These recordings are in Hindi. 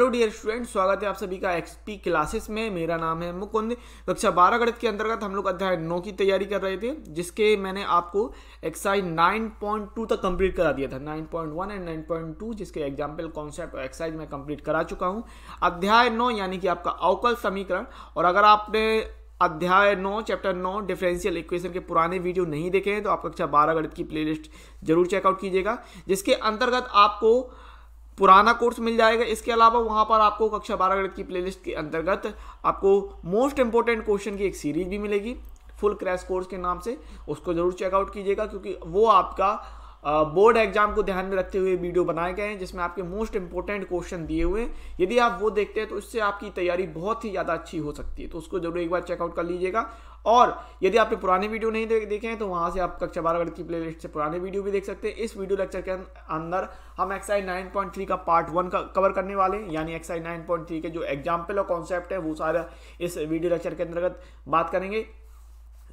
हेलो डियर स्टूडेंट स्वागत है आप सभी का एक्सपी क्लासेस में मेरा नाम है मुकुंद कक्षा बारह गणित के अंतर्गत हम लोग अध्याय नौ की तैयारी कर रहे थे जिसके मैंने आपको एक्साइज नाइन पॉइंट टू तक कंप्लीट करा दिया था nine point one and nine point two जिसके एग्जाम्पल कॉन्सेप्ट और एक्साइज मैं कंप्लीट करा चुका हूँ अध्याय नौ यानी कि आपका अवकल समीकरण और अगर आपने अध्याय नौ चैप्टर नौ डिफरेंशियल इक्वेशन के पुराने वीडियो नहीं देखे हैं तो आप कक्षा बारह गणित की प्ले जरूर चेकआउट कीजिएगा जिसके अंतर्गत आपको पुराना कोर्स मिल जाएगा इसके अलावा वहाँ पर आपको कक्षा बारह गणित की प्लेलिस्ट के अंतर्गत आपको मोस्ट इंपॉर्टेंट क्वेश्चन की एक सीरीज भी मिलेगी फुल क्रैश कोर्स के नाम से उसको ज़रूर चेकआउट कीजिएगा क्योंकि वो आपका बोर्ड एग्जाम को ध्यान में रखते हुए वीडियो बनाए गए हैं जिसमें आपके मोस्ट इंपॉर्टेंट क्वेश्चन दिए हुए हैं यदि आप वो देखते हैं तो इससे आपकी तैयारी बहुत ही ज़्यादा अच्छी हो सकती है तो उसको जरूर एक बार चेकआउट कर लीजिएगा और यदि आपने पुराने वीडियो नहीं दे, देखे हैं तो वहाँ से आप कक्षा बारागढ़ की प्लेलिस्ट से पुराने वीडियो भी देख सकते हैं इस वीडियो लेक्चर के अंदर हम एक्साइज 9.3 का पार्ट वन का कवर करने वाले हैं यानी एक्साइज 9.3 के जो एग्जाम्पल और कॉन्सेप्ट है वो सारा इस वीडियो लेक्चर के अंतर्गत बात करेंगे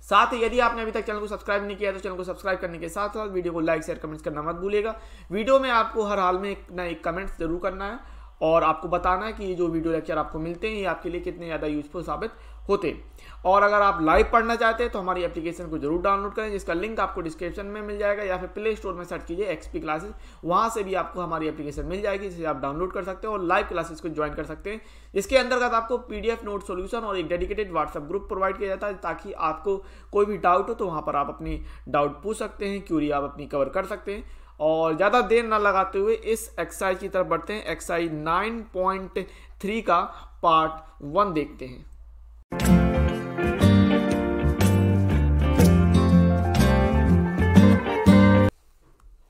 साथ ही यदि आपने अभी तक चैनल को सब्सक्राइब नहीं किया तो चैनल को सब्सक्राइब करने के साथ साथ वीडियो को लाइक शेयर कमेंट्स करना मत भूलेगा वीडियो में आपको हर हाल में एक ना एक कमेंट जरूर करना है और आपको बताना है कि ये जो वीडियो लेक्चर आपको मिलते हैं ये आपके लिए कितने ज़्यादा यूजफुल साबित होते और अगर आप लाइव पढ़ना चाहते हैं तो हमारी एप्लीकेशन को जरूर डाउनलोड करें जिसका लिंक आपको डिस्क्रिप्शन में मिल जाएगा या फिर प्ले स्टोर में सर्च कीजिए एक्सपी क्लासेस वहाँ से भी आपको हमारी एप्लीकेशन मिल जाएगी जिसे आप डाउनलोड कर सकते हैं और लाइव क्लासेस को ज्वाइन कर सकते हैं इसके अंतर्गत आपको पीडीएफ नोट सोल्यूशन और एक डेडिकेटेड व्हाट्सअप ग्रुप प्रोवाइड किया जाता है ताकि आपको कोई भी डाउट हो तो वहाँ पर आप अपनी डाउट पूछ सकते हैं क्यूरी आप अपनी कवर कर सकते हैं और ज़्यादा देर ना लगाते हुए इस एक्सरसाइज की तरफ बढ़ते हैं एक्सरसाइज नाइन पॉइंट थ्री का पार्ट वन देखते हैं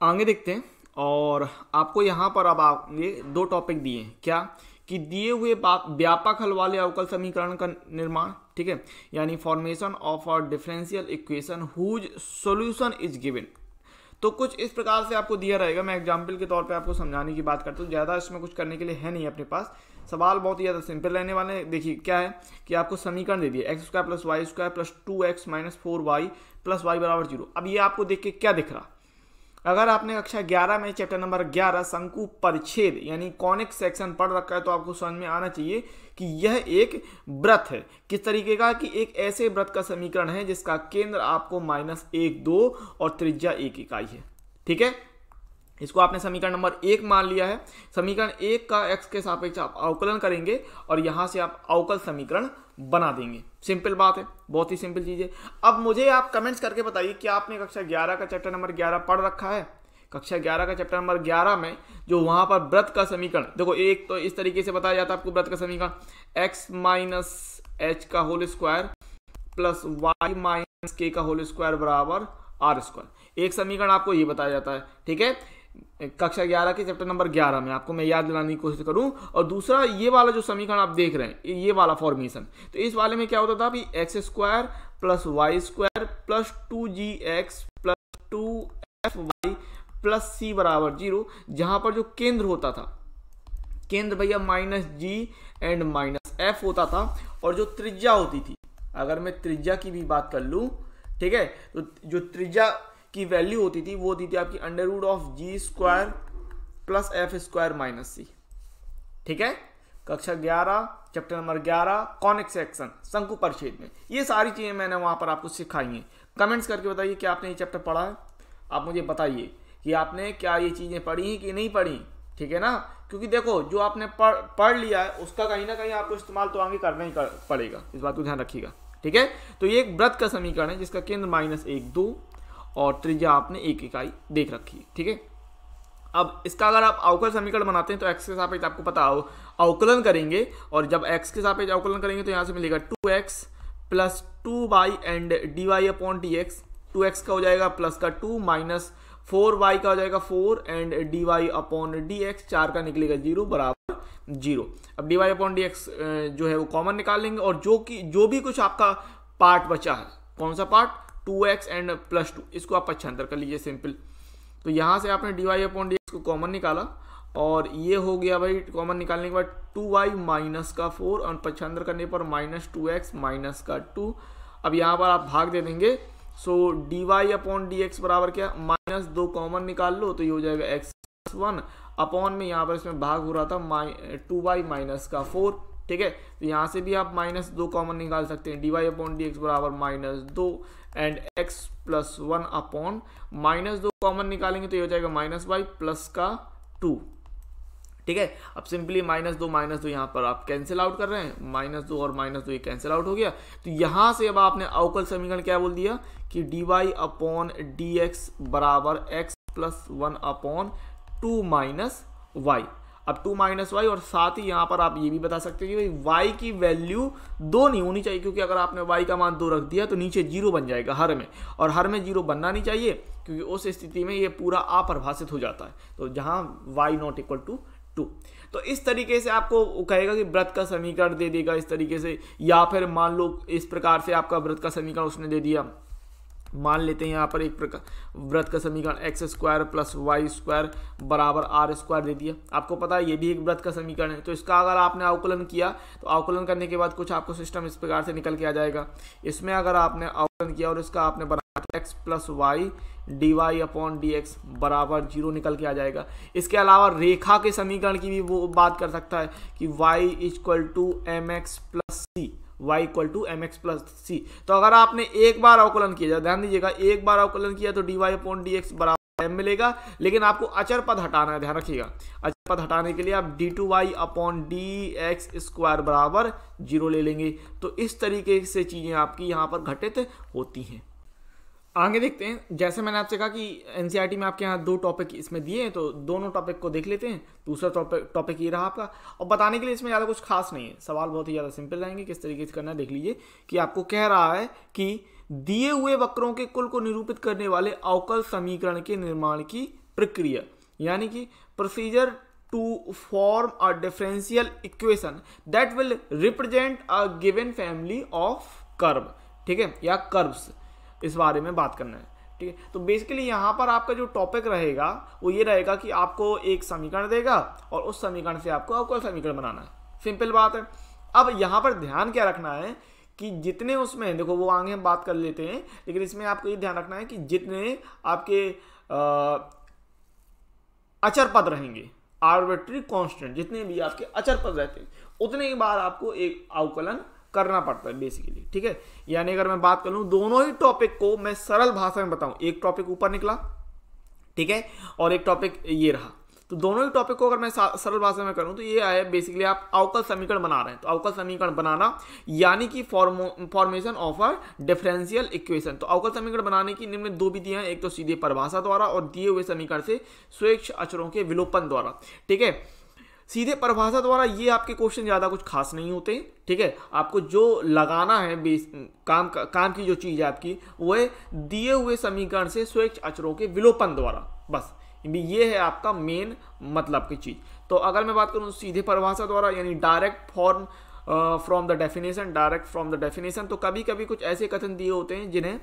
आगे देखते हैं और आपको यहाँ पर अब आप ये दो टॉपिक दिए हैं क्या कि दिए हुए व्यापक हल वाले अवकल समीकरण का निर्माण ठीक है यानी formation of a differential equation whose solution is given तो कुछ इस प्रकार से आपको दिया रहेगा मैं एग्जाम्पल के तौर पे आपको समझाने की बात करता हूँ ज़्यादा इसमें कुछ करने के लिए है नहीं अपने पास सवाल बहुत ही ज़्यादा सिंपल रहने वाले हैं देखिए क्या है कि आपको समीकरण दे दिया x square plus Y square plus two x minus four y plus y बराबर जीरो अब ये आपको देख के क्या दिख रहा अगर आपने कक्षा ग्यारह में चैप्टर नंबर ग्यारह शंकु परिच्छेद यानी कॉनिक सेक्शन पढ़ रखा है तो आपको समझ में आना चाहिए कि यह एक व्रत है किस तरीके का कि एक ऐसे व्रत का समीकरण है जिसका केंद्र आपको माइनस एक दो और त्रिज्या एक इकाई है ठीक है इसको आपने समीकरण नंबर एक मान लिया है समीकरण एक का एक्स के सापेक्ष आप अवकलन करेंगे और यहां से आप अवकल समीकरण बना देंगे सिंपल बात है बहुत ही सिंपल चीज़ है अब मुझे आप कमेंट्स करके बताइए कि आपने कक्षा ग्यारह का चैप्टर नंबर ग्यारह पढ़ रखा है कक्षा ग्यारह का चैप्टर नंबर ग्यारह में जो वहां पर व्रत का समीकरण देखो एक तो इस तरीके से बताया जाता है आपको व्रत का समीकरण एक्स माइनस एच का whole square plus y minus k का होल स्क्वायर बराबर आर स्क्वायर एक समीकरण आपको ये बताया जाता है ठीक है कक्षा ग्यारह के चैप्टर नंबर ग्यारह में आपको मैं याद दिलाने की कोशिश करूं और दूसरा ये वाला जो समीकरण आप देख रहे हैं ये वाला फॉर्मेशन तो इस वाले में क्या होता था x square plus Y square plus two g x plus two f y plus c बराबर जीरो जहां पर जो केंद्र होता था केंद्र भैया minus g and minus f होता था और जो त्रिज्या होती थी अगर मैं त्रिज्या की भी बात कर लू ठीक है तो जो त्रिज्या की वैल्यू होती थी वो दी थी आपकी under root of g square plus f square minus c ठीक है कक्षा 11 चैप्टर नंबर 11 कॉनिक सेक्शन शंकु परिच्छेद में ये सारी चीज़ें मैंने वहां पर आपको सिखाई हैं कमेंट्स करके बताइए कि आपने ये चैप्टर पढ़ा है आप मुझे बताइए कि आपने क्या ये चीज़ें पढ़ी हैं कि नहीं पढ़ी ठीक है ना क्योंकि देखो जो आपने पढ़ पढ़ लिया है उसका कहीं ना कहीं आपको इस्तेमाल तो आगे करना ही कर, पड़ेगा इस बात को ध्यान रखिएगा ठीक है तो ये एक व्रत का समीकरण है जिसका केंद्र माइनस एक दो और त्रिज्या आपने एक इकाई देख रखी है ठीक है अब इसका अगर आप अवकल समीकरण बनाते हैं तो एक्स के सापेक्ष आपको पता हो अवकलन करेंगे और जब एक्स के सापेक्ष अवकलन करेंगे तो यहाँ से मिलेगा two x plus two y and d Y upon D x two x का हो जाएगा प्लस का टू माइनस फोर वाई का हो जाएगा four and d Y upon D x चार का निकलेगा जीरो बराबर जीरो अब d Y upon D x जो है वो कॉमन निकाल लेंगे और जो कि जो भी कुछ आपका पार्ट बचा है कौन सा part two x and plus two इसको आप पक्षांतर कर लीजिए सिंपल तो यहाँ से आपने डी वाई अपॉन डी को कॉमन निकाला और ये हो गया भाई कॉमन निकालने के बाद टू वाई माइनस का फोर और पक्षांतर करने पर माइनस टू एक्स माइनस का टू अब यहाँ पर आप भाग दे देंगे so d Y upon D x बराबर क्या माइनस दो कॉमन निकाल लो तो ये हो जाएगा एक्स प्लस वन अपॉन में यहाँ पर इसमें भाग हो रहा था माइ टू वाई माइनस का फोर ठीक है तो यहाँ से भी आप माइनस दो कॉमन निकाल सकते हैं d Y upon D x बराबर माइनस दो and x plus one upon minus दो कॉमन निकालेंगे तो ये हो जाएगा माइनस वाई प्लस का टू ठीक है अब सिंपली माइनस दो माइनस दो यहाँ पर आप कैंसिल आउट कर रहे हैं माइनस दो और माइनस दो ये कैंसिल आउट हो गया तो यहाँ से अब आपने अवकल समीकरण क्या बोल दिया कि dy y upon D x बराबर x plus one upon two minus y अब टू माइनस वाई और साथ ही यहाँ पर आप ये भी बता सकते हो कि भाई वाई की वैल्यू दो नहीं होनी चाहिए क्योंकि अगर आपने वाई का मान दो रख दिया तो नीचे जीरो बन जाएगा हर में और हर में जीरो बनना नहीं चाहिए क्योंकि उस स्थिति में ये पूरा अपरिभाषित हो जाता है तो जहाँ y not equal to two तो इस तरीके से आपको कहेगा कि व्रत का समीकरण दे देगा इस तरीके से या फिर मान लो इस प्रकार से आपका व्रत का समीकरण उसने दे दिया मान लेते हैं यहाँ पर एक प्रकार व्रत का समीकरण x square plus Y square बराबर आर स्क्वायर दे दिया आपको पता है ये भी एक व्रत का समीकरण है तो इसका अगर आपने अवकुलन किया तो अवकुलन करने के बाद कुछ आपको सिस्टम इस प्रकार से निकल के आ जाएगा इसमें अगर आपने अवकुलन किया और इसका आपने बना x plus Y D Y upon D x बराबर जीरो निकल के आ जाएगा इसके अलावा रेखा के समीकरण की भी वो बात कर सकता है कि y equal to m x plus c y equal to m x plus c तो अगर आपने एक बार अवकलन किया ध्यान दीजिएगा एक बार अवकलन किया तो d Y upon D x बराबर एम मिलेगा लेकिन आपको अचर पद हटाना है ध्यान रखिएगा अचर पद हटाने के लिए आप d two y upon D x square बराबर जीरो ले लेंगे तो इस तरीके से चीज़ें आपकी यहाँ पर घटित होती हैं आगे देखते हैं जैसे मैंने आपसे कहा कि एन e में आपके यहाँ दो टॉपिक इसमें दिए हैं तो दोनों टॉपिक को देख लेते हैं दूसरा टॉपिक टॉपिक ये रहा आपका और बताने के लिए इसमें ज़्यादा कुछ खास नहीं है सवाल बहुत ही ज़्यादा सिंपल रहेंगे किस तरीके से करना है देख लीजिए कि आपको कह रहा है कि दिए हुए वक्रों के कुल को निरूपित करने वाले अवकल समीकरण के निर्माण की प्रक्रिया यानी कि procedure to form a differential equation that will represent a given family of curve ठीक है या कर्व्स इस बारे में बात करना है ठीक है तो बेसिकली यहाँ पर आपका जो टॉपिक रहेगा वो ये रहेगा कि आपको एक समीकरण देगा और उस समीकरण से आपको आपको समीकरण बनाना है सिंपल बात है अब यहाँ पर ध्यान क्या रखना है कि जितने उसमें देखो वो आगे हम बात कर लेते हैं लेकिन इसमें आपको ये ध्यान रखना है कि जितने आपके अचर पद रहेंगे आर्बिट्री कांस्टेंट जितने भी आपके अचर पद रहते हैं उतने ही बार आपको एक अवकलन करना पड़ता है बेसिकली ठीक है यानी अगर मैं बात कर लूँ दोनों ही टॉपिक को मैं सरल भाषा में बताऊँ एक टॉपिक ऊपर निकला ठीक है और एक टॉपिक ये रहा तो दोनों ही टॉपिक को अगर मैं सरल भाषा में करूं तो ये आया बेसिकली आप अवकल समीकरण बना रहे हैं तो अवकल समीकरण बनाना यानी कि formation of a differential equation तो अवकल समीकरण बनाने की निम्न दो विधियां हैं एक तो सीधे परिभाषा द्वारा और दिए हुए समीकरण से स्वेच्छ अचरों के विलोपन द्वारा ठीक है सीधे परिभाषा द्वारा ये आपके क्वेश्चन ज़्यादा कुछ खास नहीं होते ठीक है आपको जो लगाना है बेस काम का, काम की जो चीज़ है आपकी वो है दिए हुए समीकरण से स्वेच्छ अचरों के विलोपन द्वारा बस ये है आपका मेन मतलब की चीज़ तो अगर मैं बात करूँ सीधे परिभाषा द्वारा यानी direct form from the definition direct from the definition तो कभी कभी कुछ ऐसे कथन दिए होते हैं जिन्हें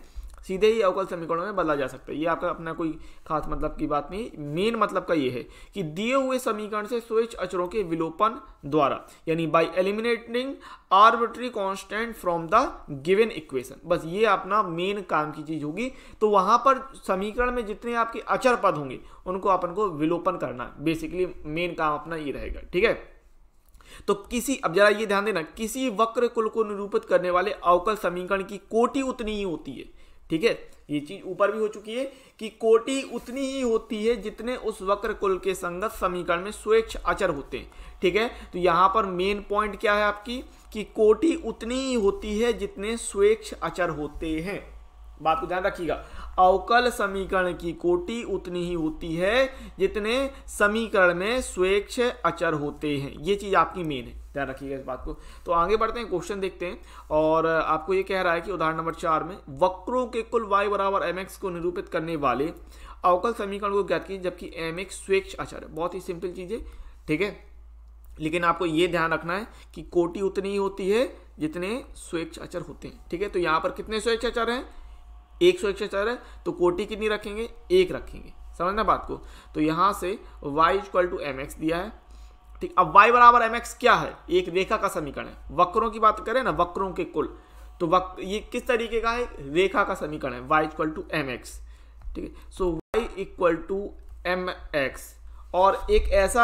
सीधे ही अवकल समीकरणों में बदला जा सकता है ये आपका अपना कोई खास मतलब की बात नहीं मेन मतलब का ये है कि दिए हुए समीकरण से स्वेच्छ अचरों के विलोपन द्वारा यानी by eliminating arbitrary constant from the given equation बस ये अपना मेन काम की चीज होगी तो वहां पर समीकरण में जितने आपके अचर पद होंगे उनको अपन को विलोपन करना बेसिकली मेन काम अपना ये रहेगा ठीक है तो किसी अब जरा ये ध्यान देना किसी वक्र कुल को निरूपित करने वाले अवकल समीकरण की कोटि उतनी ही होती है ठीक है ये चीज ऊपर भी हो चुकी है कि कोटि उतनी ही होती है जितने उस वक्र कुल के संगत समीकरण में स्वेच्छ अचर होते हैं ठीक है तो यहां पर मेन पॉइंट क्या है आपकी कि कोटि उतनी ही होती है जितने स्वेच्छ अचर होते हैं बात को ध्यान रखिएगा अवकल समीकरण की कोटि उतनी ही होती है जितने समीकरण में स्वेच्छ अचर होते हैं ये चीज़ आपकी मेन है ध्यान रखिएगा इस बात को तो आगे बढ़ते हैं क्वेश्चन देखते हैं और आपको ये कह रहा है कि उदाहरण नंबर चार में वक्रों के कुल वाई बराबर एम को निरूपित करने वाले अवकल समीकरण को ज्ञात कीजिए जबकि एम एक्स स्वेच्छ अचर है बहुत ही सिंपल चीज़ है ठीक है लेकिन आपको ये ध्यान रखना है कि कोटि उतनी ही होती है जितने स्वेच्छ अचर होते हैं ठीक है तो यहाँ पर कितने स्वेच्छ अचर हैं एक सौ एक सौ चार है तो कोटि कितनी रखेंगे एक रखेंगे समझना बात को तो यहाँ से वाई इक्वल टू एम दिया है ठीक अब वाई बराबर एम क्या है एक रेखा का समीकरण है वक्रों की बात करें ना वक्रों के कुल तो वक ये किस तरीके का है रेखा का समीकरण है वाई इक्वल टू एम ठीक है so y equal to m और एक ऐसा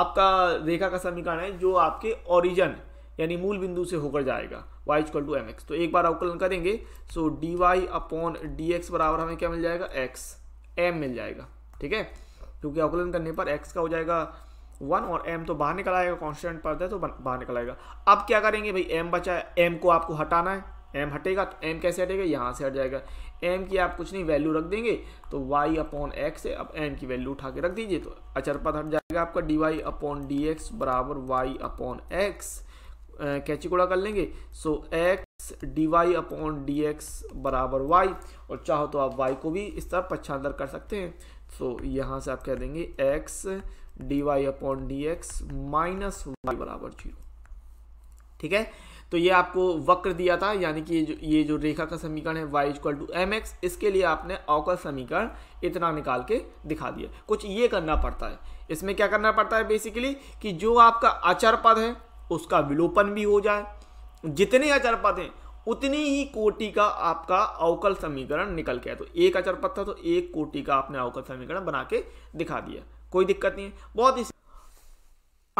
आपका रेखा का समीकरण है जो आपके ओरिजन यानी मूल बिंदु से होकर जाएगा y equal to m x तो एक बार अवकलन करेंगे so d Y upon D x बराबर हमें क्या मिल जाएगा एक्स एम मिल जाएगा ठीक है क्योंकि अवकलन करने पर एक्स का हो जाएगा वन और एम तो बाहर निकल आएगा कॉन्स्टेंट पड़ता है तो बाहर निकल आएगा अब क्या करेंगे भाई एम बचा है एम को आपको हटाना है एम हटेगा तो एम कैसे हटेगा यहाँ से हट जाएगा एम की आप कुछ नहीं वैल्यू रख देंगे तो वाई अपॉन एक्स है अब एम की वैल्यू उठा के रख दीजिए तो अचर पद हट जाएगा आपका d Y upon D x बराबर वाई अपॉन एक्स कैची कोड़ा कर लेंगे so x d Y upon D x बराबर वाई और चाहो तो आप वाई को भी इस तरह पक्षांतर कर सकते हैं सो so, यहाँ से आप कह देंगे x d Y upon D x minus y बराबर जीरो ठीक है तो ये आपको वक्र दिया था यानी कि ये जो ये जो रेखा का समीकरण है y equal to m x इसके लिए आपने अवकल समीकरण इतना निकाल के दिखा दिया कुछ ये करना पड़ता है इसमें क्या करना पड़ता है बेसिकली कि जो आपका अचर पद है उसका विलोपन भी हो जाए जितने अचर पद हैं उतनी ही कोटि का आपका अवकल समीकरण निकल गया तो एक अचर पद था तो एक कोटि का आपने अवकल समीकरण बना के दिखा दिया कोई दिक्कत नहीं है बहुत ही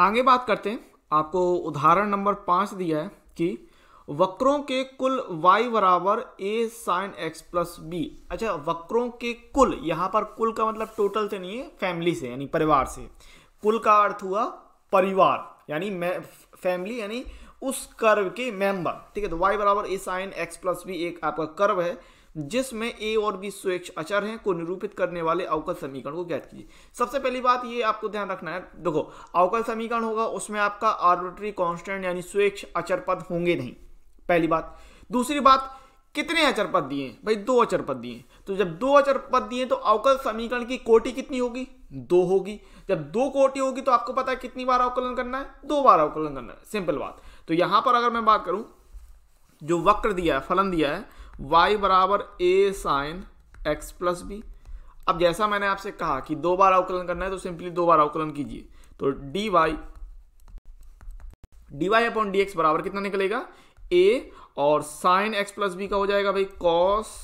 आगे बात करते हैं आपको उदाहरण नंबर पाँच दिया है कि वक्रों के कुल y बराबर a sine x plus b अच्छा वक्रों के कुल यहाँ पर कुल का मतलब टोटल से नहीं है फैमिली से यानी परिवार से कुल का अर्थ हुआ परिवार यानी मैं फैमिली यानी उस कर्व के मेंबर ठीक है तो वाई बराबर a sine x plus b एक आपका कर्व है जिसमें ए और बी स्वेच्छ अचर हैं को निरूपित करने वाले अवकल समीकरण को ज्ञात कीजिए सबसे पहली बात ये आपको ध्यान रखना है देखो अवकल समीकरण होगा उसमें आपका आर्बिट्री कांस्टेंट यानी स्वेच्छ अचर पद होंगे नहीं पहली बात दूसरी बात कितने अचर पद दिए भाई दो अचर पद दिए तो जब दो अचर पद दिए तो अवकल समीकरण की कोटि कितनी होगी दो होगी जब दो कोटी होगी तो आपको पता है कितनी बार अवकलन करना है दो बार अवकलन करना है सिंपल बात तो यहां पर अगर मैं बात करूं जो वक्र दिया है फलन दिया है y बराबर a sine x plus b अब जैसा मैंने आपसे कहा कि दो बार अवकलन करना है तो सिंपली दो बार अवकलन कीजिए तो d y D Y upon D x बराबर कितना निकलेगा ए और साइन एक्स प्लस बी का हो जाएगा भाई cos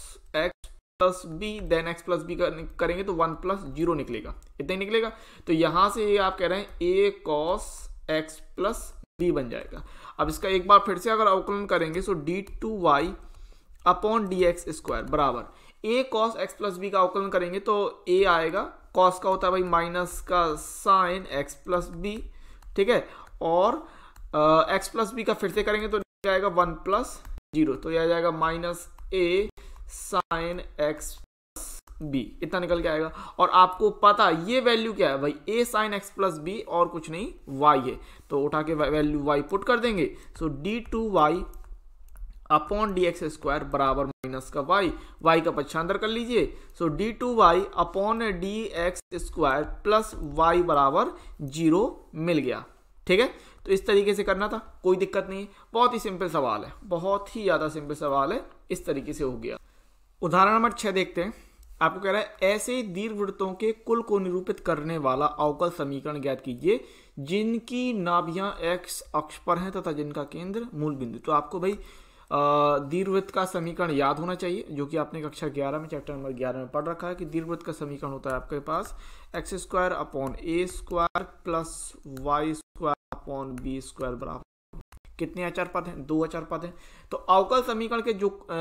plus b then x plus b करेंगे तो वन प्लस जीरो निकलेगा इतना ही निकलेगा तो यहां से ये आप कह रहे हैं a cos x plus b बन जाएगा अब इसका एक बार फिर से अगर अवकलन करेंगे तो d two y upon D x square बराबर a cos x plus b का अवकलन करेंगे तो ए आएगा कॉस का होता है भाई माइनस का साइन एक्स प्लस बी ठीक है और एक्स प्लस बी का फिर से करेंगे तो आएगा वन प्लस जीरो तो यह आ जाएगा minus a sine x plus b इतना निकल के आएगा और आपको पता ये वैल्यू क्या है भाई a sine x plus b और कुछ नहीं वाई है तो उठा के वैल्यू वाई पुट कर देंगे so d two y upon D x square बराबर माइनस का वाई वाई का पक्षांतर कर लीजिए so d two y upon D x square plus y बराबर जीरो मिल गया ठीक है तो इस तरीके से करना था कोई दिक्कत नहीं बहुत ही सिंपल सवाल है बहुत ही ज़्यादा सिंपल सवाल है इस तरीके से हो गया उदाहरण नंबर छह देखते हैं आपको कह रहा है ऐसे दीर्घवृत्तों के कुल को निरूपित करने वाला अवकल समीकरण ज्ञात कीजिए जिनकी नाभिया एक्स अक्ष पर हैं तथा जिनका केंद्र मूल बिंदु तो आपको भाई दीर्घवृत्त का समीकरण याद होना चाहिए जो कि आपने कक्षा ग्यारह में चैप्टर नंबर ग्यारह में पढ़ रखा है कि दीर्घवृत्त का समीकरण होता है आपके पास एक्स स्क्वायर अपॉन ए square plus Y square upon b square बराबर कितने अचर पद हैं दो अचर पद हैं तो अवकल समीकरण के जो आ,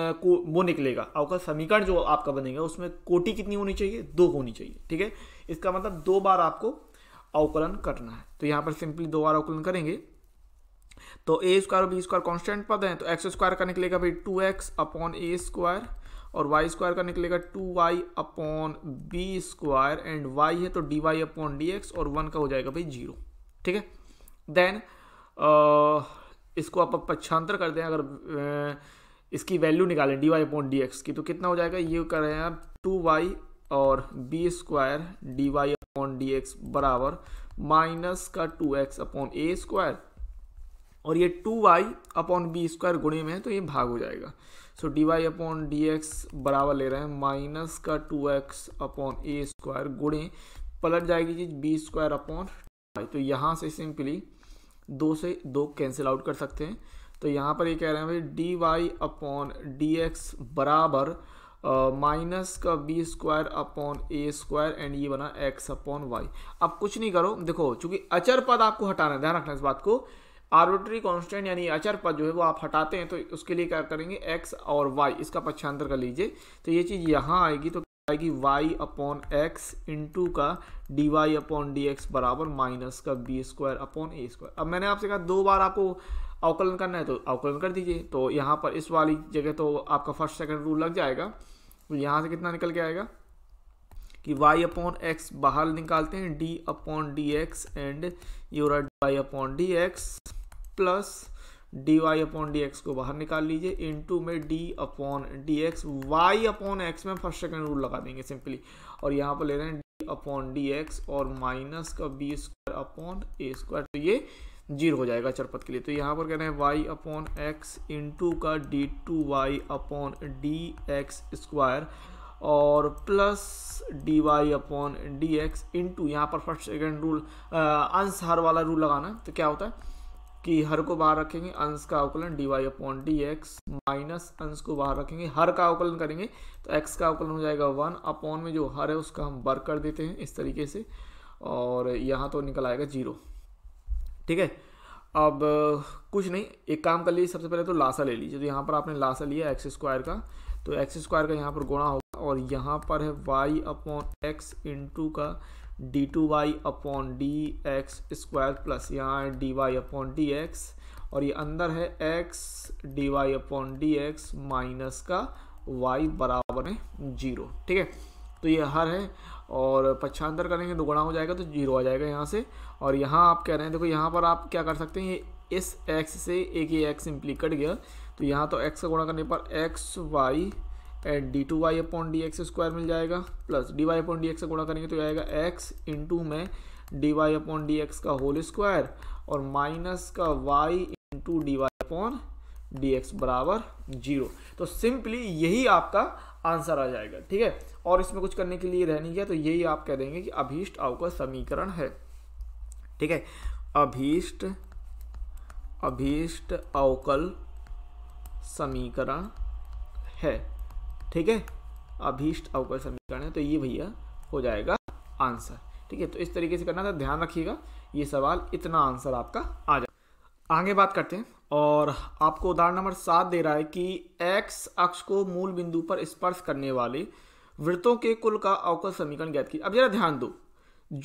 वो निकलेगा अवकल समीकरण जो आपका बनेगा उसमें कोटि कितनी होनी चाहिए दो होनी चाहिए ठीक है इसका मतलब दो बार आपको अवकलन करना है तो यहाँ पर सिंपली दो बार अवकलन करेंगे तो ए स्क्वायर और बी स्क्वायर कॉन्स्टेंट पद हैं तो एक्स स्क्वायर का निकलेगा भाई टू एक्स अपॉन ए स्क्वायर और वाई स्क्वायर का निकलेगा two y upon b square and y है तो d Y upon D x और वन का हो जाएगा भाई जीरो ठीक है देन इसको आप पक्षांतर कर दें अगर इसकी वैल्यू निकालें d Y upon D x की तो कितना हो जाएगा ये कर रहे हैं आप टू वाई और b square d Y upon D x बराबर माइनस का टू एक्स अपॉन ए स्क्वायर और ये two y upon b square गुणे में है तो ये भाग हो जाएगा so d Y upon D x बराबर ले रहे हैं माइनस का टू एक्स अपॉन ए स्क्वायर गुणे पलट जाएगी चीज बी स्क्वायर अपॉन तो यहाँ से सिंपली दो से दो कैंसिल आउट कर सकते हैं तो यहाँ पर ये कह रहे हैं भाई D Y upon D x बराबर माइनस uh, का B square upon A square and ये बना एक्स अपॉन वाई अब कुछ नहीं करो देखो चूंकि अचर पद आपको हटाना है ध्यान रखना इस बात को आर्बिट्री कांस्टेंट यानी अचर पद जो है वो आप हटाते हैं तो उसके लिए क्या करेंगे एक्स और वाई इसका पक्षांतर कर लीजिए तो ये चीज़ यहाँ आएगी तो आएगी y अपॉन एक्स इंटू का D Y upon D x बराबर माइनस का बी स्क्वायर अपॉन ए स्क्वायर अब मैंने आपसे कहा दो बार आपको अवकलन करना है तो अवकलन कर दीजिए तो यहाँ पर इस वाली जगह तो आपका फर्स्ट सेकंड रूल लग जाएगा तो यहाँ से कितना निकल के आएगा कि y अपॉन एक्स बाहर निकालते हैं d upon D x and योरा d Y upon D x plus d Y upon D x को बाहर निकाल लीजिए इनटू में d upon D x y upon x में फर्स्ट सेकंड रूल लगा देंगे सिंपली और यहाँ पर ले रहे हैं डी अपॉन डी एक्स और माइनस का बी स्क्वायर अपॉन ए स्क्वायर तो ये जीरो हो जाएगा चरपत के लिए तो यहाँ पर कह रहे हैं वाई अपॉन एक्स इंटू का d two y upon D x square और plus d Y upon D x into यहाँ पर फर्स्ट सेकेंड रूल अंश हर वाला रूल लगाना तो क्या होता है कि हर को बाहर रखेंगे अंश का अवकलन d Y upon D x minus अंश को बाहर रखेंगे हर का अवकलन करेंगे तो एक्स का अवकलन हो जाएगा वन अपॉन में जो हर है उसका हम वर्क कर देते हैं इस तरीके से और यहाँ तो निकल आएगा जीरो ठीक है अब कुछ नहीं एक काम कर लीजिए सबसे पहले तो लासा ले लीजिए तो यहाँ पर आपने लासा लिया एक्स स्क्वायर का तो एक्स स्क्वायर का यहाँ पर गुणा होगा और यहाँ पर है वाई अपॉन एक्स टू का d two y upon D x square plus यहाँ है d Y upon D x और ये अंदर है x d Y upon D x minus का वाई बराबर है जीरो ठीक है तो ये हर है और पक्षांतर करेंगे दुगुणा तो हो जाएगा तो जीरो आ जाएगा यहाँ से और यहाँ आप कह रहे हैं देखो यहाँ पर आप क्या कर सकते हैं ये इस एक्स से एक ही एक्स सिंपली कट गया तो यहाँ तो एक्स का गुणा करने पर x y and d two y upon D x square मिल जाएगा plus d Y upon D x से गुणा करेंगे तो आएगा एक्स इंटू में d Y upon D x का होल स्क्वायर और माइनस का y into d Y upon D x बराबर जीरो तो सिंपली यही आपका आंसर आ जाएगा ठीक है और इसमें कुछ करने के लिए रह नहीं गया तो यही आप कह देंगे कि अभीष्ट आव का समीकरण है ठीक है अभीष्ट अभीष्ट अवकल समीकरण है ठीक है अभीष्ट अवकर समीकरण है तो ये भैया हो जाएगा आंसर ठीक है तो इस तरीके से करना था ध्यान रखिएगा ये सवाल इतना आंसर आपका आ जाए आगे बात करते हैं और आपको उदाहरण नंबर सात दे रहा है कि एक्स अक्ष को मूल बिंदु पर स्पर्श करने वाले वृत्तों के कुल का अवकल समीकरण ज्ञात की अब जरा ध्यान दो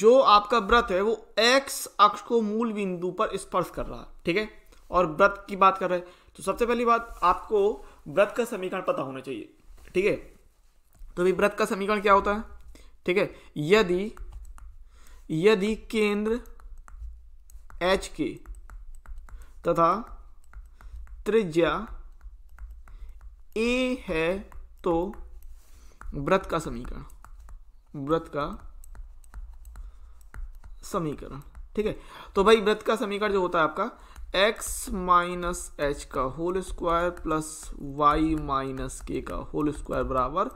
जो आपका व्रत है वो एक्स अक्ष को मूल बिंदु पर स्पर्श कर रहा है ठीक है और व्रत की बात कर रहे हैं तो सबसे पहली बात आपको व्रत का समीकरण पता होना चाहिए ठीक है तो व्रत का समीकरण क्या होता है ठीक है यदि यदि केंद्र एच के तथा त्रिज्या ए है तो व्रत का समीकरण व्रत का समीकरण ठीक है तो भाई व्रत का समीकरण जो होता है आपका एक्स माइनस एच का whole square plus y minus k का होल स्क्वायर बराबर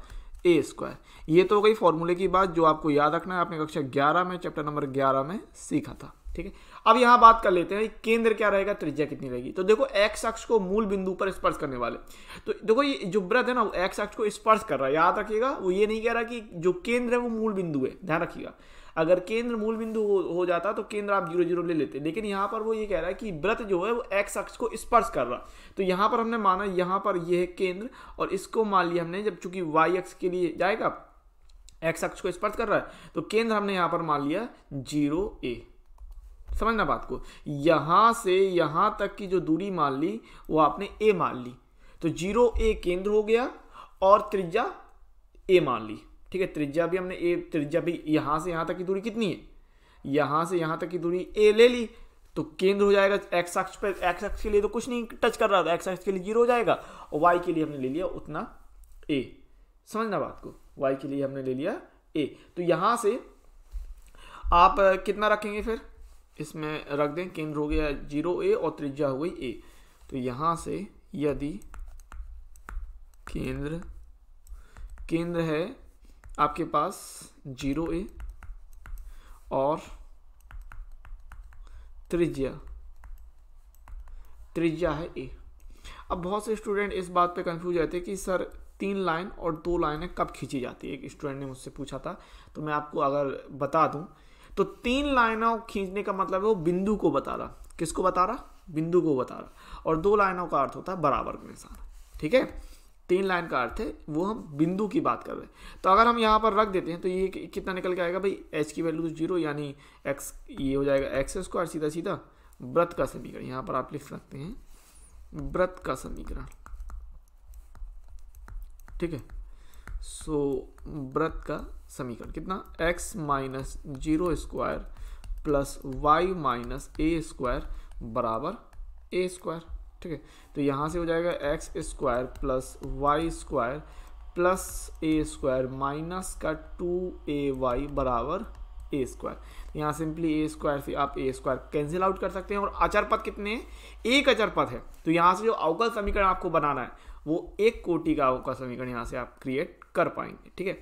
ए स्क्वायर ये तो हो गई फॉर्मूले की बात जो आपको याद रखना है आपने कक्षा 11 में चैप्टर नंबर 11 में सीखा था ठीक है अब यहां बात कर लेते हैं केंद्र क्या रहेगा त्रिज्या कितनी रहेगी तो देखो एक्स अक्ष को मूल बिंदु पर स्पर्श करने वाले तो देखो ये जो व्रत है ना वो एक्स अक्ष को स्पर्श कर रहा है याद रखिएगा वो ये नहीं कह रहा कि जो केंद्र है वो मूल बिंदु है ध्यान रखिएगा अगर केंद्र मूल बिंदु हो, हो जाता तो केंद्र आप जीरो जीरो ले लेते लेकिन यहाँ पर वो ये कह रहा है कि व्रत जो है वो एक्स अक्ष को स्पर्श कर रहा तो यहाँ पर हमने माना यहाँ पर ये है केंद्र और इसको मान लिया हमने जब चूंकि वाई अक्ष के लिए जाएगा एक्स अक्ष को स्पर्श कर रहा है तो केंद्र हमने यहाँ पर मान लिया जीरो ए समझना बात को यहाँ से यहाँ तक की जो दूरी मान ली वो आपने ए मान ली तो जीरो ए केंद्र हो गया और त्रिज्या ए मान ली ठीक है त्रिज्या भी हमने ए त्रिज्या भी यहाँ से यहाँ तक की दूरी कितनी है यहाँ से यहाँ तक की दूरी ए ले ली तो केंद्र हो जाएगा एक्स अक्ष पर एक्स अक्ष के लिए तो कुछ नहीं टच कर रहा था एक्स अक्ष के लिए जीरो हो जाएगा और वाई के लिए हमने ले लिया उतना ए समझना बात को वाई के लिए हमने ले लिया ए तो यहाँ से आप कितना रखेंगे फिर इसमें रख दें केंद्र हो गया जीरो ए और त्रिज्या हो गई ए तो यहाँ से यदि केंद्र केंद्र है आपके पास जीरो ए और त्रिज्या त्रिज्या है ए अब बहुत से स्टूडेंट इस बात पे कंफ्यूज रहते हैं कि सर तीन लाइन और दो लाइनें कब खींची जाती है एक स्टूडेंट ने मुझसे पूछा था तो मैं आपको अगर बता दूं तो तीन लाइनों खींचने का मतलब है वो बिंदु को बता रहा किसको बता रहा बिंदु को बता रहा और दो लाइनों का अर्थ होता है बराबर के निशान ठीक है तीन लाइन का अर्थ है वो हम बिंदु की बात कर रहे हैं तो अगर हम यहाँ पर रख देते हैं तो ये कितना निकल के आएगा भाई एच की वैल्यू जीरो यानी एक्स ये हो जाएगा एक्स स्क्वायर सीधा सीधा व्रत का समीकरण यहाँ पर आप लिख सकते हैं व्रत का समीकरण ठीक है सो व्रत का समीकरण कितना x minus zero square plus y minus a square बराबर ए स्क्वायर ठीक है तो यहाँ से हो जाएगा x square plus Y square plus a square minus का टू ए वाई बराबर ए स्क्वायर यहाँ सिंपली ए स्क्वायर से आप ए स्क्वायर कैंसिल आउट कर सकते हैं और अचर पद कितने हैं एक अचर पद है तो यहाँ से जो अवकल समीकरण आपको बनाना है वो एक कोटि का अवकल समीकरण यहाँ से आप क्रिएट कर पाएंगे ठीक है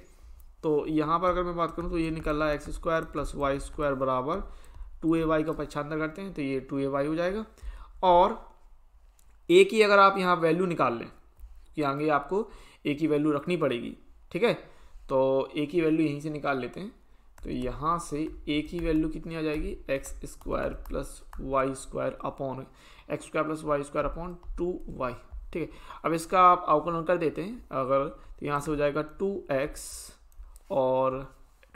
तो यहाँ पर अगर मैं बात करूँ तो ये निकल रहा है x square plus Y square बराबर टू ए वाई का पक्षांतर करते हैं तो ये टू ए वाई हो जाएगा और ए की अगर आप यहाँ वैल्यू निकाल लें कि आगे आपको ए की वैल्यू रखनी पड़ेगी ठीक है तो ए की वैल्यू यहीं से निकाल लेते हैं तो यहाँ से ए की वैल्यू कितनी आ जाएगी x square plus Y square upon x square plus Y square upon two y ठीक है अब इसका आप अवकलन कर देते हैं अगर तो यहाँ से हो जाएगा टू एक्स और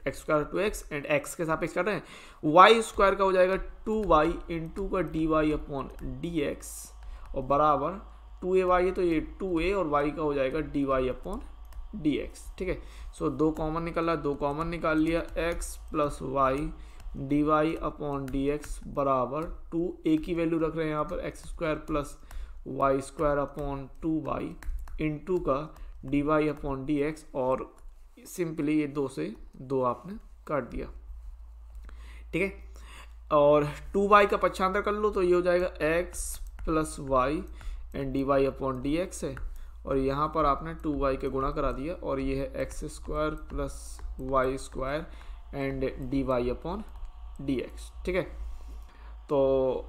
x square two x and x के एक्स कर रहे हैं वाई स्क्वायर का हो जाएगा टू वाई इंटू का D Y upon D x और बराबर टू ए वाई है तो ये टू ए और वाई का हो जाएगा d Y upon D x ठीक है सो दो कॉमन निकाला दो कॉमन निकाल लिया X plus Y D Y upon D x बराबर टू ए की वैल्यू रख रहे हैं यहाँ पर X square plus Y square upon two Y into two का D Y upon D x और सिंपली ये दो से दो आपने काट दिया ठीक है और टू वाई का पक्षांतर कर लो तो ये हो जाएगा x plus y and d Y upon D x है और यहाँ पर आपने टू वाई के गुणा करा दिया और ये है x square plus Y square and d Y upon D x ठीक है तो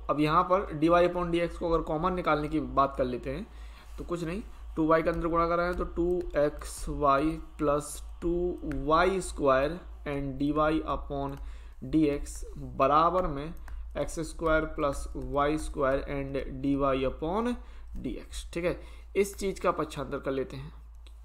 अब यहाँ पर d Y upon D x को अगर कॉमन निकालने की बात कर लेते हैं तो कुछ नहीं टू वाई के अंदर गुणा कर रहे हैं तो two x y plus two y square and d Y upon D x बराबर में x square plus Y square and d Y upon D x ठीक है इस चीज़ का पक्षांतर कर लेते हैं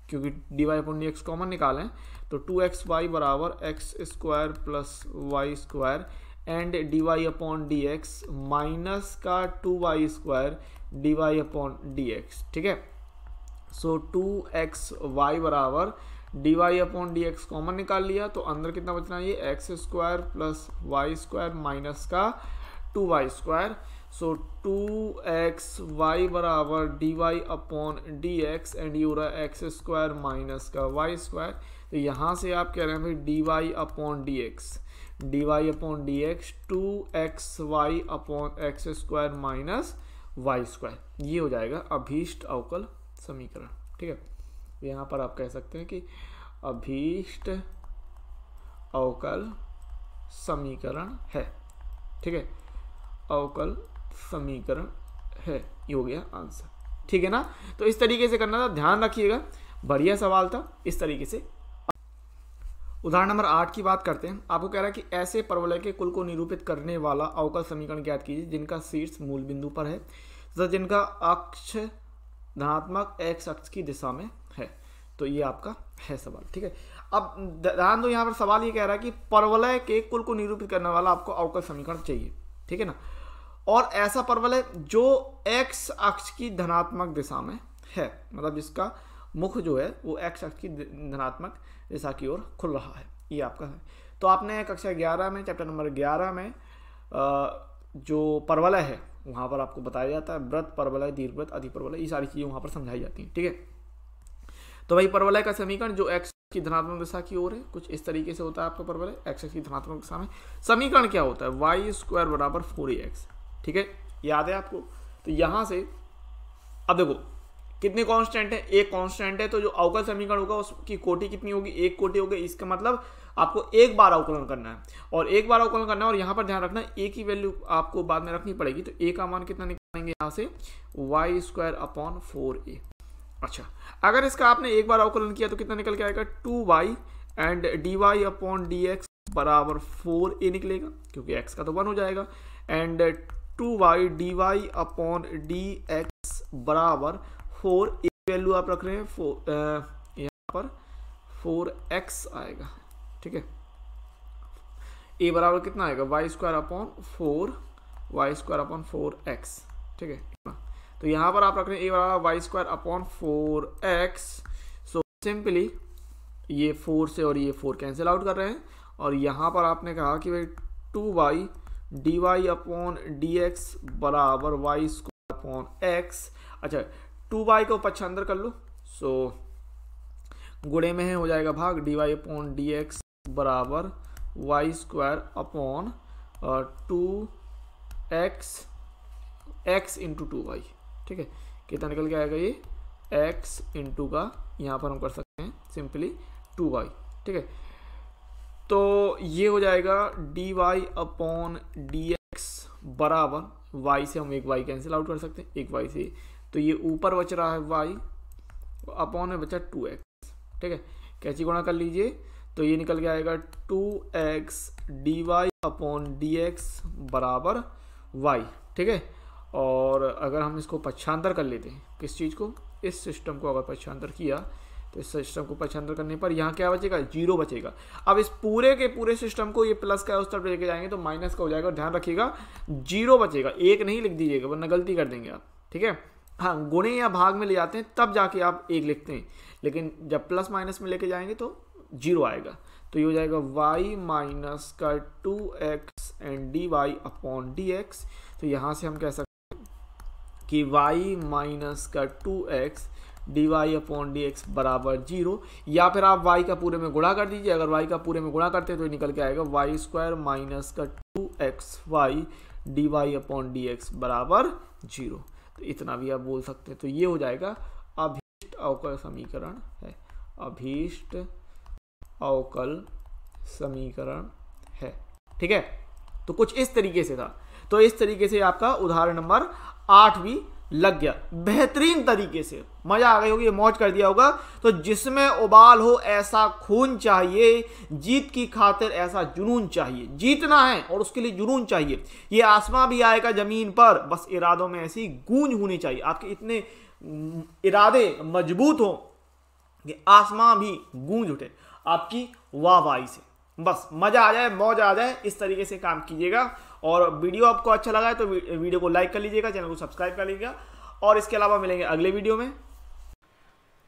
क्योंकि d Y upon D x common निकालें तो टू एक्स वाई बराबर x square plus Y square and d Y upon D x minus का two y square d Y upon D x ठीक है सो टू एक्स वाई बराबर d Y upon D x common निकाल लिया तो अंदर कितना बचना है ये x square plus Y square minus का two y square so two x y बराबर d Y upon D x and यू रहा एक्स स्क्वायर माइनस का वाई स्क्वायर तो यहाँ से आप कह रहे हैं भाई D Y upon D x d Y upon D x two x y upon x square minus y square ये हो जाएगा अभीष्ट अवकल समीकरण ठीक है तो यहाँ पर आप कह सकते हैं कि अभीष्ट अवकल समीकरण है ठीक है अवकल समीकरण है ये हो गया आंसर ठीक है ना तो इस तरीके से करना था ध्यान रखिएगा बढ़िया सवाल था इस तरीके से उदाहरण नंबर आठ की बात करते हैं आपको कह रहा है कि ऐसे परवलय के कुल को निरूपित करने वाला अवकल समीकरण ज्ञात कीजिए जिनका शीर्ष मूल बिंदु पर है तथा जिनका अक्ष धनात्मक एक्स अक्ष की दिशा में है तो ये आपका है सवाल ठीक है अब ध्यान दो यहाँ पर सवाल ये कह रहा है कि परवलय के कुल को निरूपित करने वाला आपको अवकल समीकरण चाहिए ठीक है ना और ऐसा परवलय है जो एक्स अक्ष की धनात्मक दिशा में है मतलब जिसका मुख जो है वो एक्स अक्ष की धनात्मक दिशा की ओर खुल रहा है ये आपका है तो आपने कक्षा ग्यारह में चैप्टर नंबर ग्यारह में जो परवलय है वहाँ पर आपको बताया जाता है व्रत परवलय दीर्घ व्रत अधि परवलय ये सारी चीज़ें वहाँ पर समझाई जाती हैं ठीक है तो भाई परवलय का समीकरण जो एक्स की धनात्मक दिशा की ओर है कुछ इस तरीके से होता है आपका परवलय एक्स की धनात्मक दिशा में समीकरण क्या होता है वाई स्क्वायर बराबर फोर एक्स ठीक है याद है आपको तो यहां से अब देखो कितने कांस्टेंट है एक कांस्टेंट है तो जो अवकल समीकरण होगा उसकी कोटि कितनी होगी एक कोटि होगी इसका मतलब आपको एक बार अवकलन करना है और एक बार अवकलन करना है और यहाँ पर ध्यान रखना ए की वैल्यू आपको बाद में रखनी पड़ेगी तो ए का मान कितना निकालेंगे यहाँ से y square upon four a अच्छा अगर इसका आपने एक बार अवकलन किया तो कितना निकल के आएगा two y and d Y upon D x बराबर फोर ए निकलेगा क्योंकि एक्स का तो वन हो जाएगा and two y D Y upon D x बराबर फोर ए वैल्यू आप रख रहे हैं फोर यहाँ पर फोर एक्स आएगा ठीक है ए बराबर कितना आएगा y square upon four y square upon four x ठीक है तो यहाँ पर आप रख रहे हैं ए बराबर y square upon four x so simply ये फोर से और ये फोर कैंसिल आउट कर रहे हैं और यहाँ पर आपने कहा कि भाई two y D Y upon D x बराबर वाई स्क्वायर अपॉन एक्स अच्छा टू वाई को अंदर कर लो सो गुड़े में है हो जाएगा भाग d Y upon D x बराबर y square upon two x x into two y ठीक है कितना निकल के आएगा ये एक्स इंटू का यहाँ पर हम कर सकते हैं सिंपली टू वाई ठीक है तो ये हो जाएगा d Y upon D x बराबर वाई से हम एक वाई कैंसिल आउट कर सकते हैं एक वाई से तो ये ऊपर बच रहा है वाई अपॉन में बचा टू एक्स ठीक है कैची गुणा कर लीजिए तो ये निकल के आएगा two x d Y upon D x बराबर वाई ठीक है और अगर हम इसको पक्षांतर कर लेते हैं किस चीज़ को इस सिस्टम को अगर पक्षांतर किया तो इस सिस्टम को पचहत्तर करने पर यहाँ क्या बचेगा जीरो बचेगा अब इस पूरे के पूरे सिस्टम को ये प्लस का उस तरफ लेके जाएंगे तो माइनस का हो जाएगा ध्यान रखिएगा जीरो बचेगा एक नहीं लिख दीजिएगा वरना गलती कर देंगे आप ठीक है हाँ गुणे या भाग में ले जाते हैं तब जाके आप एक लिखते हैं लेकिन जब प्लस माइनस में लेके जाएंगे तो जीरो आएगा तो ये हो जाएगा वाई माइनस का two x and d Y upon D x तो यहाँ से हम कह सकते हैं कि वाई माइनस का two x d Y upon D x बराबर जीरो या फिर आप वाई का पूरे में गुणा कर दीजिए अगर वाई का पूरे में गुणा करते हैं तो निकल के आएगा वाई स्क्वायर माइनस का two x y D Y upon D x बराबर जीरो तो इतना भी आप बोल सकते हैं तो ये हो जाएगा अभीष्ट अवकल समीकरण है अभीष्ट अवकल समीकरण है ठीक है तो कुछ इस तरीके से था तो इस तरीके से आपका उदाहरण नंबर आठ भी लग गया बेहतरीन तरीके से मज़ा आ गई होगी मौज कर दिया होगा तो जिसमें उबाल हो ऐसा खून चाहिए जीत की खातिर ऐसा जुनून चाहिए जीतना है और उसके लिए जुनून चाहिए ये आसमां भी आएगा ज़मीन पर बस इरादों में ऐसी गूंज होनी चाहिए आपके इतने इरादे मजबूत हों कि आसमां भी गूंज उठे आपकी वाहवाही से बस मज़ा आ जाए मौज आ जाए इस तरीके से काम कीजिएगा और वीडियो आपको अच्छा लगा है तो वीडियो को लाइक कर लीजिएगा चैनल को सब्सक्राइब कर लीजिएगा और इसके अलावा मिलेंगे अगले वीडियो में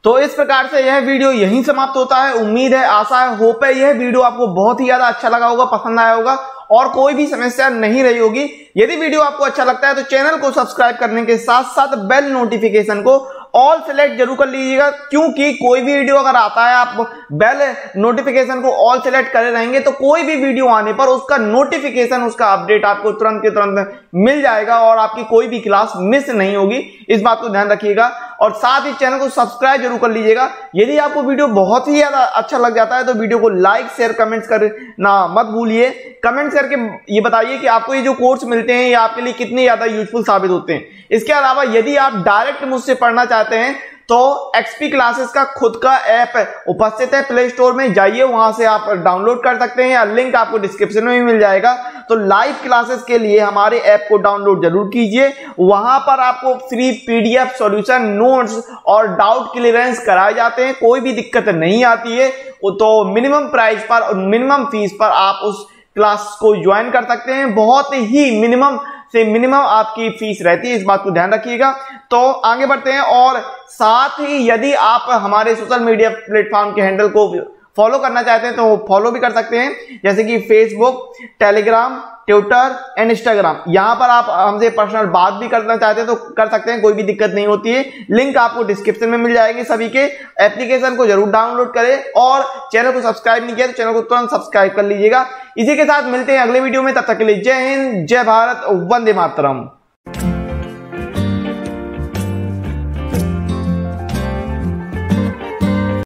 तो इस प्रकार से यह वीडियो यहीं समाप्त होता है उम्मीद है आशा है होप है यह वीडियो आपको बहुत ही ज्यादा अच्छा लगा होगा पसंद आया होगा और कोई भी समस्या नहीं रही होगी यदि वीडियो आपको अच्छा लगता है तो चैनल को सब्सक्राइब करने के साथ साथ बेल नोटिफिकेशन को ऑल सेलेक्ट जरूर कर लीजिएगा क्योंकि कोई भी वीडियो अगर आता है आप बेल नोटिफिकेशन को ऑल सेलेक्ट करे रहेंगे तो कोई भी वीडियो आने पर उसका नोटिफिकेशन उसका अपडेट आपको तुरंत के तुरंत मिल जाएगा और आपकी कोई भी क्लास मिस नहीं होगी इस बात को ध्यान रखिएगा और साथ ही चैनल को सब्सक्राइब जरूर कर लीजिएगा यदि आपको वीडियो बहुत ही ज्यादा अच्छा लग जाता है तो वीडियो को लाइक शेयर कमेंट्स करना मत भूलिए कमेंट्स करके ये बताइए कि आपको ये जो कोर्स मिलते हैं ये आपके लिए कितने ज्यादा यूजफुल साबित होते हैं इसके अलावा यदि आप डायरेक्ट मुझसे पढ़ना चाहते हैं तो एक्सपी क्लासेस का खुद का ऐप उपस्थित है प्ले स्टोर में जाइए वहां से आप डाउनलोड कर सकते हैं या लिंक आपको डिस्क्रिप्शन में भी मिल जाएगा तो लाइव क्लासेस के लिए हमारे ऐप को डाउनलोड जरूर कीजिए वहां पर आपको फ्री पीडीएफ सॉल्यूशन नोट्स और डाउट क्लियरेंस कराए जाते हैं कोई भी दिक्कत नहीं आती है तो मिनिमम प्राइस पर और मिनिमम फीस पर आप उस क्लास को ज्वाइन कर सकते हैं बहुत ही मिनिमम से मिनिमम आपकी फीस रहती है इस बात को ध्यान रखिएगा तो आगे बढ़ते हैं और साथ ही यदि आप हमारे सोशल मीडिया प्लेटफॉर्म के हैंडल को फॉलो करना चाहते हैं तो फॉलो भी कर सकते हैं जैसे कि Facebook Telegram Twitter and Instagram यहां पर आप हमसे पर्सनल बात भी करना चाहते हैं तो कर सकते हैं कोई भी दिक्कत नहीं होती है लिंक आपको डिस्क्रिप्शन में मिल जाएगी सभी के एप्लीकेशन को जरूर डाउनलोड करें और चैनल को सब्सक्राइब नहीं किया तो चैनल को तुरंत सब्सक्राइब कर लीजिएगा इसी के साथ मिलते हैं अगले वीडियो में तब तक के लिए जय हिंद जय भारत वंदे मातरम